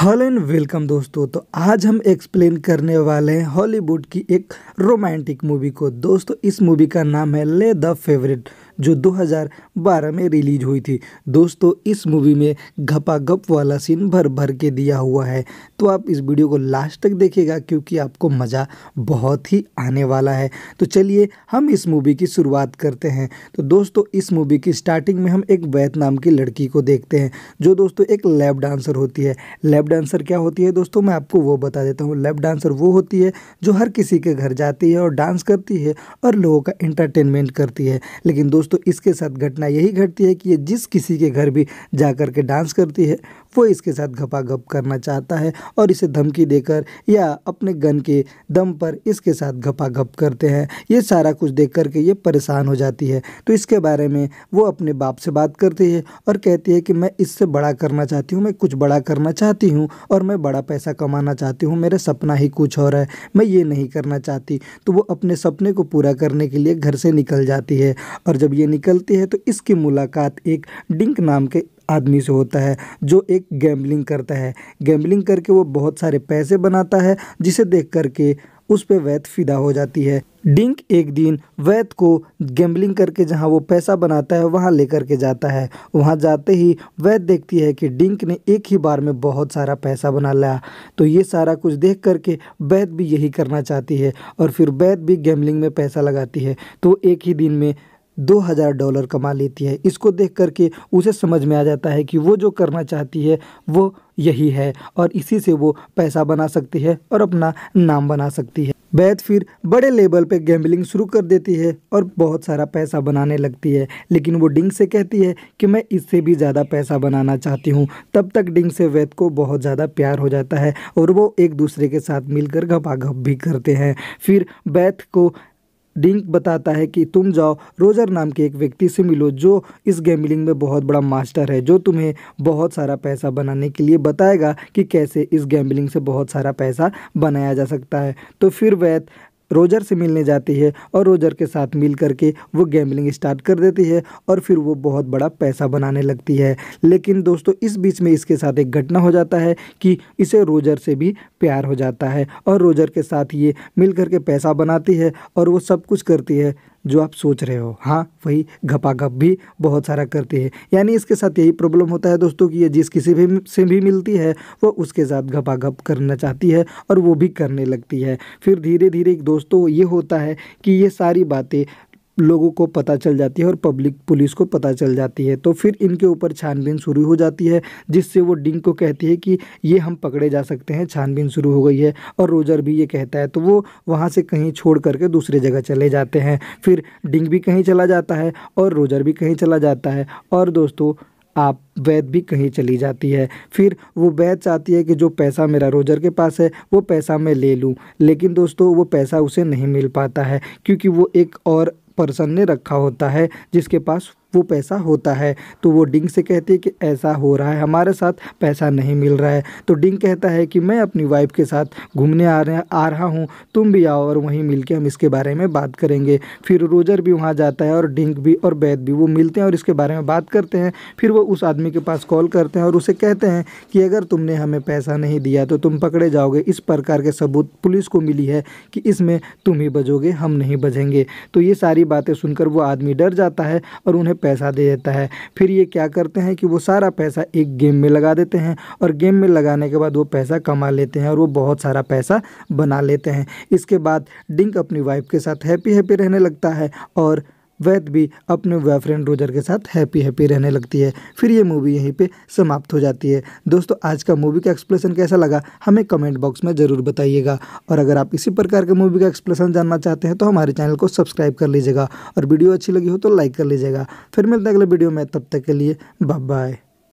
hall and welcome दोस्तों तो आज हम एक्सप्लेन करने वाले हैं हॉलीवुड की एक रोमांटिक मूवी को दोस्तों इस मूवी का नाम है ले द फेवरेट जो 2012 में रिलीज हुई थी दोस्तों इस मूवी में घपा गप वाला सीन भर भर के दिया हुआ है तो आप इस वीडियो को लास्ट तक देखिएगा क्योंकि आपको मज़ा बहुत ही आने वाला है तो चलिए हम इस मूवी की शुरुआत करते हैं तो दोस्तों इस मूवी की स्टार्टिंग में हम एक वैत नाम की लड़की को देखते हैं जो दोस्तों एक लैब डांसर होती है लैब डांसर क्या होती है दोस्तों मैं आपको वो बता देता हूँ लैब डांसर वो होती है जो हर किसी के घर जाती है और डांस करती है और लोगों का इंटरटेनमेंट करती है लेकिन दोस्तों दोस्तों इसके साथ घटना यही घटती है कि ये जिस किसी के घर भी जा कर के डांस करती है वो इसके साथ घपा घप करना चाहता है और इसे धमकी देकर या अपने गन के दम पर इसके साथ घपा घप करते हैं ये सारा कुछ देख करके ये परेशान हो जाती है तो इसके बारे में वो अपने बाप से बात करती है और कहती है कि मैं इससे बड़ा करना चाहती हूँ मैं कुछ बड़ा करना चाहती हूँ और मैं बड़ा पैसा कमाना चाहती हूँ मेरा सपना ही कुछ और है मैं ये नहीं करना चाहती तो वो अपने सपने को पूरा करने के लिए घर से निकल जाती है और जब ये निकलती है तो इसकी मुलाकात एक डिंक नाम के आदमी से होता है जो एक गैम्बलिंग करता है गैम्बलिंग करके वो बहुत सारे पैसे बनाता है जिसे देख करके उस पर वैद फिदा हो जाती है डिंक एक दिन वैद को गैम्बलिंग करके जहाँ वो पैसा बनाता है वहाँ लेकर के जाता है वहाँ जाते ही वैद देखती है कि डिंक ने एक ही बार में बहुत सारा पैसा बना लिया तो ये सारा कुछ देख करके वैद भी यही करना चाहती है और फिर वैद भी गैम्बलिंग में पैसा लगाती है तो एक ही दिन में दो हज़ार डॉलर कमा लेती है इसको देख करके उसे समझ में आ जाता है कि वो जो करना चाहती है वो यही है और इसी से वो पैसा बना सकती है और अपना नाम बना सकती है बैत फिर बड़े लेवल पे गैम्बलिंग शुरू कर देती है और बहुत सारा पैसा बनाने लगती है लेकिन वो डिंग से कहती है कि मैं इससे भी ज़्यादा पैसा बनाना चाहती हूँ तब तक डिंग से वैद को बहुत ज़्यादा प्यार हो जाता है और वो एक दूसरे के साथ मिलकर घपाघप भी करते हैं फिर बैत को डिंक बताता है कि तुम जाओ रोजर नाम के एक व्यक्ति से मिलो जो इस गैम्बलिंग में बहुत बड़ा मास्टर है जो तुम्हें बहुत सारा पैसा बनाने के लिए बताएगा कि कैसे इस गैम्बलिंग से बहुत सारा पैसा बनाया जा सकता है तो फिर वैद रोजर से मिलने जाती है और रोजर के साथ मिल करके वो गैम्बलिंग स्टार्ट कर देती है और फिर वो बहुत बड़ा पैसा बनाने लगती है लेकिन दोस्तों इस बीच में इसके साथ एक घटना हो जाता है कि इसे रोजर से भी प्यार हो जाता है और रोजर के साथ ये मिल करके पैसा बनाती है और वो सब कुछ करती है जो आप सोच रहे हो हाँ वही घपाघप भी बहुत सारा करते हैं यानी इसके साथ यही प्रॉब्लम होता है दोस्तों कि ये जिस किसी भी से भी मिलती है वो उसके साथ घपाघप करना चाहती है और वो भी करने लगती है फिर धीरे धीरे दोस्तों ये होता है कि ये सारी बातें लोगों को पता चल जाती है और पब्लिक पुलिस को पता चल जाती है तो फिर इनके ऊपर छानबीन शुरू हो जाती है जिससे वो डिंग को कहती है कि ये हम पकड़े जा सकते हैं छानबीन शुरू हो गई है और रोजर भी ये कहता है तो वो वहाँ से कहीं छोड़ करके दूसरे जगह चले जाते हैं फिर डिंग भी कहीं चला जाता है और रोजर भी कहीं चला जाता है और दोस्तों आप वैद भी कहीं चली जाती है फिर वो वैद चाहती है कि जो पैसा मेरा रोजर के पास है वो पैसा मैं ले लूँ लेकिन दोस्तों वो पैसा उसे नहीं मिल पाता है क्योंकि वो एक और पर्सन ने रखा होता है जिसके पास वो पैसा होता है तो वो डिंग से कहती है कि ऐसा हो रहा है हमारे साथ पैसा नहीं मिल रहा है तो डिंग कहता है कि मैं अपनी वाइफ के साथ घूमने आ रहे आ रहा हूँ तुम भी आओ और वहीं मिल हम इसके बारे में बात करेंगे फिर रोजर भी वहाँ जाता है और डिंग भी और बैद भी वो मिलते हैं और इसके बारे में बात करते हैं फिर वो उस आदमी के पास कॉल करते हैं और उसे कहते हैं कि अगर तुमने हमें पैसा नहीं दिया तो तुम पकड़े जाओगे इस प्रकार के सबूत पुलिस को मिली है कि इसमें तुम ही बजोगे हम नहीं बजेंगे तो ये सारी बातें सुनकर वो आदमी डर जाता है और उन्हें पैसा दे देता है फिर ये क्या करते हैं कि वो सारा पैसा एक गेम में लगा देते हैं और गेम में लगाने के बाद वो पैसा कमा लेते हैं और वो बहुत सारा पैसा बना लेते हैं इसके बाद डिंक अपनी वाइफ के साथ हैप्पी हैप्पी रहने लगता है और वैद भी अपने बॉयफ्रेंड रोजर के साथ हैप्पी हैप्पी रहने लगती है फिर ये मूवी यहीं पे समाप्त हो जाती है दोस्तों आज का मूवी का एक्सप्लेनेशन कैसा लगा हमें कमेंट बॉक्स में ज़रूर बताइएगा और अगर आप इसी प्रकार के मूवी का एक्सप्लेनेशन जानना चाहते हैं तो हमारे चैनल को सब्सक्राइब कर लीजिएगा और वीडियो अच्छी लगी हो तो लाइक कर लीजिएगा फिर मिलते हैं अगले वीडियो में तब तक के लिए बाय